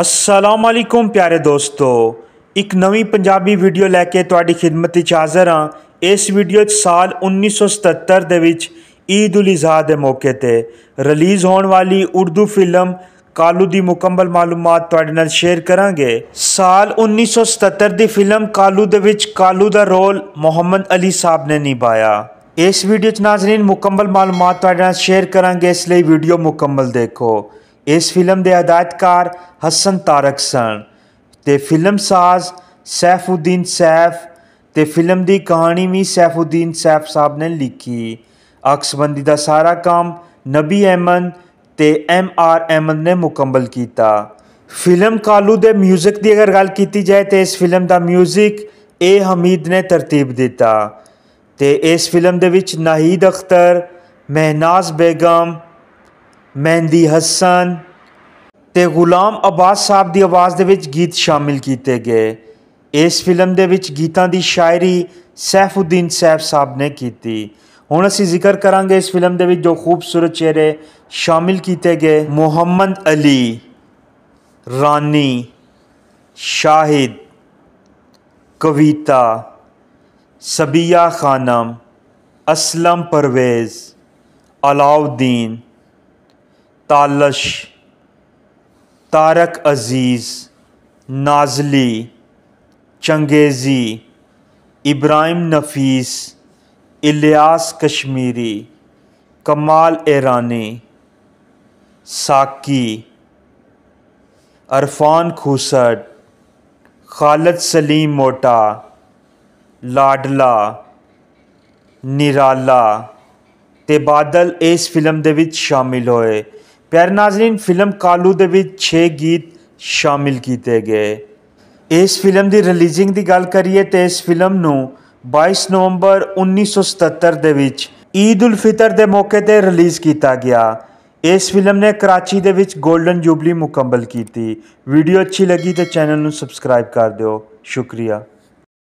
ਅਸਲਾਮ ਅਲੈਕੁਮ ਪਿਆਰੇ ਦੋਸਤੋ ਇੱਕ ਨਵੀਂ ਪੰਜਾਬੀ ਵੀਡੀਓ ਲੈ ਕੇ ਤੁਹਾਡੀ ਖidmat ਵਿੱਚ ਹਾਜ਼ਰ ਹਾਂ ਇਸ ਵੀਡੀਓ ਵਿੱਚ ਸਾਲ 1977 ਦੇ ਵਿੱਚ ਈਦ ਉਲ ਅਜ਼ਹਾ ਦੇ ਮੌਕੇ ਤੇ ਰਿਲੀਜ਼ ਹੋਣ ਵਾਲੀ ਉਰਦੂ ਫਿਲਮ ਕਾਲੂ ਦੀ ਮੁਕੰਮਲ ਮਾਲੂਮਾਤ ਤੁਹਾਡੇ ਨਾਲ ਸ਼ੇਅਰ ਕਰਾਂਗੇ ਸਾਲ 1977 ਦੀ ਫਿਲਮ ਕਾਲੂ ਦੇ ਵਿੱਚ ਕਾਲੂ ਦਾ ਰੋਲ ਮੁਹੰਮਦ ਅਲੀ ਸਾਹਿਬ ਨੇ ਨਿਭਾਇਆ ਇਸ ਵੀਡੀਓ 'ਚ ਨਾਜ਼ਰੀਨ ਮੁਕੰਮਲ ਮਾਲੂਮਾਤ ਤੁਹਾਡੇ ਨਾਲ ਸ਼ੇਅਰ ਕਰਾਂਗੇ ਇਸ ਲਈ ਵੀਡੀਓ ਮੁਕੰਮਲ ਦੇਖੋ ਇਸ ਫਿਲਮ ਦੇ ਹਦਾਇਤਕਾਰ ਹਸਨ ਤਾਰਕ ਸਨ ਤੇ ਫਿਲਮ ਸਾਜ਼ ਸੈਫਉਦੀਨ ਸੈਫ ਤੇ ਫਿਲਮ ਦੀ ਕਹਾਣੀ ਵੀ ਸੈਫਉਦੀਨ ਸੈਫ ਸਾਹਿਬ ਨੇ ਲਿਖੀ ਅਕਸਬੰਦੀ ਦਾ ਸਾਰਾ ਕੰਮ ਨਬੀ ਅਹਿਮਦ ਤੇ ਐਮ ਆਰ ਅਹਿਮਦ ਨੇ ਮੁਕੰਮਲ ਕੀਤਾ ਫਿਲਮ ਕਾਲੂ ਦੇ 뮤직 ਦੀ ਅਗਰ ਗੱਲ ਕੀਤੀ ਜਾਏ ਤੇ ਇਸ ਫਿਲਮ ਦਾ 뮤직 ਏ ਹਮੀਦ ਨੇ ਤਰਤੀਬ ਦਿੱਤਾ ਤੇ ਇਸ ਫਿਲਮ ਦੇ ਵਿੱਚ ਨਾਹੀਦ ਅਖਤਰ ਮਹਿਨਾਜ਼ ਬੇਗਮ ਮਹਿੰਦੀ ਹਸਨ ਤੇ ਗੁਲਾਮ ਅਬਾਸ ਸਾਹਿਬ ਦੀ ਆਵਾਜ਼ ਦੇ ਵਿੱਚ ਗੀਤ ਸ਼ਾਮਿਲ ਕੀਤੇ ਗਏ ਇਸ ਫਿਲਮ ਦੇ ਵਿੱਚ ਗੀਤਾਂ ਦੀ ਸ਼ਾਇਰੀ ਸੈਫਉਦੀਨ ਸੈਫ ਸਾਹਿਬ ਨੇ ਕੀਤੀ ਹੁਣ ਅਸੀਂ ਜ਼ਿਕਰ ਕਰਾਂਗੇ ਇਸ ਫਿਲਮ ਦੇ ਵਿੱਚ ਜੋ ਖੂਬਸੂਰਤ ਚਿਹਰੇ ਸ਼ਾਮਿਲ ਕੀਤੇ ਗਏ ਮੁਹੰਮਦ ਅਲੀ ਰਾਨੀ ਸ਼ਾਹਿਦ ਕਵਿਤਾ ਸਬੀਆ ਖਾਨਮ ਅਸਲਮ ਪਰਵੇਜ਼ ਅਲਾਉਦੀਨ ਤਾਲਸ਼ ਤਾਰਕ ਅਜ਼ੀਜ਼ ਨਾਜ਼ਲੀ ਚੰਗੇਜ਼ੀ ਇਬਰਾਹਿਮ ਨਫੀਸ ਇਲਿਆਸ ਕਸ਼ਮੀਰੀ ਕਮਾਲ ਈਰਾਨੀ ਸਾਕੀ ਅਰਫਾਨ ਖੂਸੜ ਖਾਲਦ ਸਲੀਮ ਮੋਟਾ ਲਾਡਲਾ ਨਿਰਾਲਾ ਤੇ ਬਾਦਲ ਇਸ ਫਿਲਮ ਦੇ ਵਿੱਚ ਸ਼ਾਮਿਲ ਹੋਏ ਪਿਆਰੇ ਨਾਜ਼ਰੀਨ ਫਿਲਮ ਕਾਲੂ ਦੇ ਵਿੱਚ 6 ਗੀਤ ਸ਼ਾਮਿਲ ਕੀਤੇ ਗਏ ਇਸ ਫਿਲਮ ਦੀ ਰਿਲੀਜ਼ਿੰਗ ਦੀ ਗੱਲ ਕਰੀਏ ਤੇ ਇਸ ਫਿਲਮ ਨੂੰ 22 ਨਵੰਬਰ 1977 ਦੇ ਵਿੱਚ ਈਦ ਉਲ ਫਿਤਰ ਦੇ ਮੌਕੇ ਤੇ ਰਿਲੀਜ਼ ਕੀਤਾ ਗਿਆ ਇਸ ਫਿਲਮ ਨੇ ਕਰਾਚੀ ਦੇ ਵਿੱਚ 골ਡਨ ਜੁਬਲੀ ਮੁਕੰਮਲ ਕੀਤੀ ਵੀਡੀਓ ਅੱਛੀ ਲੱਗੀ ਤੇ ਚੈਨਲ ਨੂੰ ਸਬਸਕ੍ਰਾਈਬ ਕਰ ਦਿਓ ਸ਼ੁਕਰੀਆ